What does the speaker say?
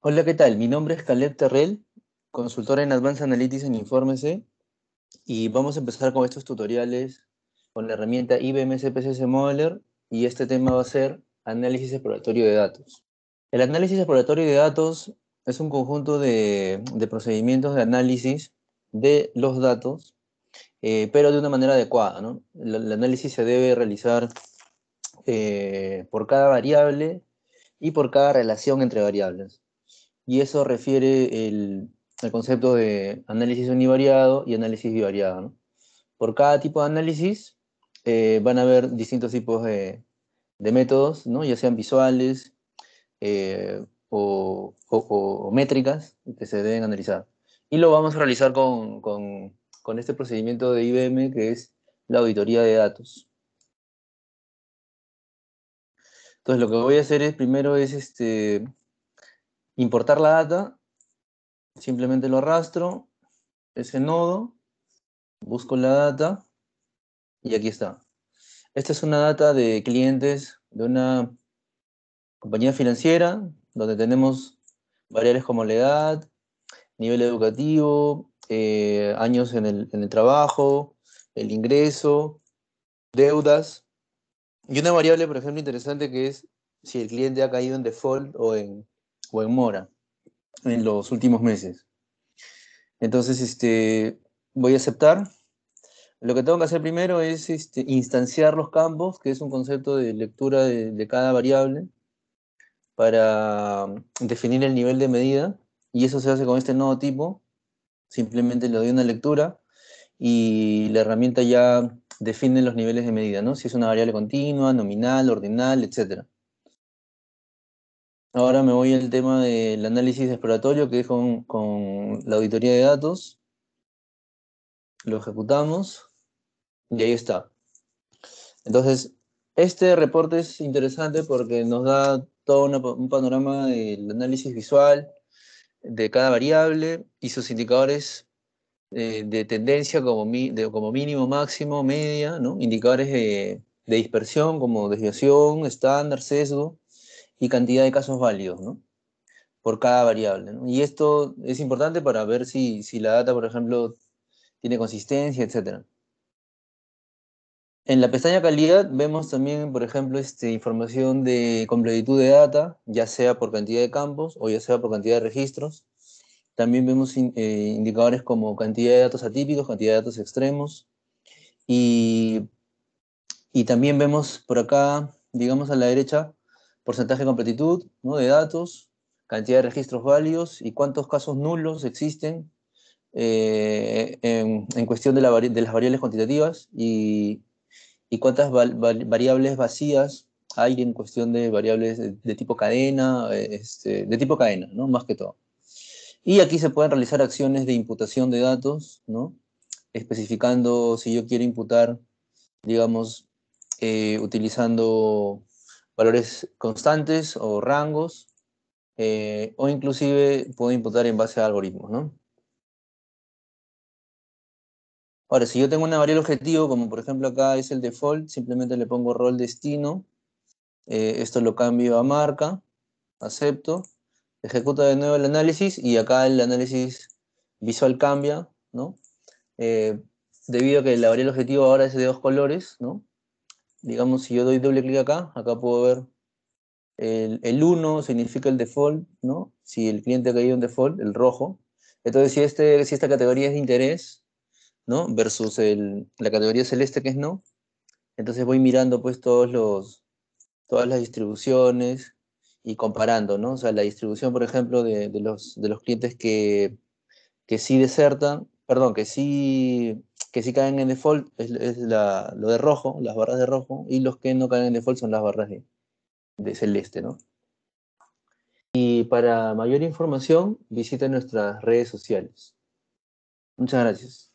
Hola, ¿qué tal? Mi nombre es Caleb Terrell, consultor en Advanced Analytics en Infórmese, y vamos a empezar con estos tutoriales con la herramienta IBM CPCS Modeler, y este tema va a ser análisis exploratorio de datos. El análisis exploratorio de datos es un conjunto de, procedimientos de análisis de los datos, eh, pero de una manera adecuada. El, análisis se debe realizar eh, por cada variable y por cada relación entre variables y eso refiere al concepto de análisis univariado y análisis bivariado. Por cada tipo de análisis eh, van a haber distintos tipos de, métodos, ¿no? ya sean visuales eh, o, o, métricas que se deben analizar. Y lo vamos a realizar con, con este procedimiento de IBM que es la auditoría de datos. Entonces lo que voy a hacer es primero es este, importar la data, simplemente lo arrastro, ese nodo, busco la data y aquí está. Esta es una data de clientes de una compañía financiera donde tenemos variables como la edad, nivel educativo, eh, años en el trabajo, el ingreso, deudas. Y una variable, por ejemplo, interesante que es si el cliente ha caído en default o en, o en mora en los últimos meses. Entonces, este, voy a aceptar. Lo que tengo que hacer primero es este, instanciar los campos, que es un concepto de lectura de, cada variable, para um, definir el nivel de medida, y eso se hace con este nuevo tipo. Simplemente le doy una lectura y la herramienta ya define los niveles de medida, ¿no? Si es una variable continua, nominal, ordinal, etcétera. Ahora me voy al tema del análisis exploratorio, que es con, la auditoría de datos. Lo ejecutamos y ahí está. Entonces, este reporte es interesante porque nos da todo un panorama del análisis visual de cada variable y sus indicadores eh, de tendencia como, como mínimo, máximo, media, ¿no? indicadores de, de dispersión como desviación, estándar, sesgo, y cantidad de casos válidos, Por cada variable. Y esto es importante para ver si, la data, por ejemplo, tiene consistencia, etc. En la pestaña calidad vemos también, por ejemplo, este, información de completitud de data, ya sea por cantidad de campos o ya sea por cantidad de registros. También vemos eh, indicadores como cantidad de datos atípicos, cantidad de datos extremos. y también vemos por acá, digamos a la derecha, porcentaje de completitud ¿no? de datos, cantidad de registros válidos y cuántos casos nulos existen eh, en, cuestión de, las variables cuantitativas y, cuántas variables vacías hay en cuestión de variables de, tipo cadena, este, de tipo cadena, ¿no? más que todo. Y aquí se pueden realizar acciones de imputación de datos, ¿no? especificando si yo quiero imputar, digamos, eh, utilizando valores constantes o rangos, eh, o inclusive puedo imputar en base a algoritmos, ¿no? Ahora, si yo tengo una variable objetivo, como por ejemplo acá es el default, simplemente le pongo rol destino, eh, esto lo cambio a marca, acepto, ejecuta de nuevo el análisis y acá el análisis visual cambia, ¿no? Eh, debido a que la variable objetivo ahora es de dos colores, ¿no? digamos, si yo doy doble clic acá, acá puedo ver el, el 1 significa el default, ¿no? Si el cliente ha caído en default, el rojo. Entonces, si, este, si esta categoría es de interés, ¿no? Versus la categoría celeste que es no. Entonces voy mirando pues todos los, todas las distribuciones y comparando, ¿no? O sea, la distribución, por ejemplo, de, los, de los clientes que, que sí desertan perdón, que sí, que caen en default es, lo de rojo, las barras de rojo, y los que no caen en default son las barras de, celeste, ¿no? Y para mayor información, visita nuestras redes sociales. Muchas gracias.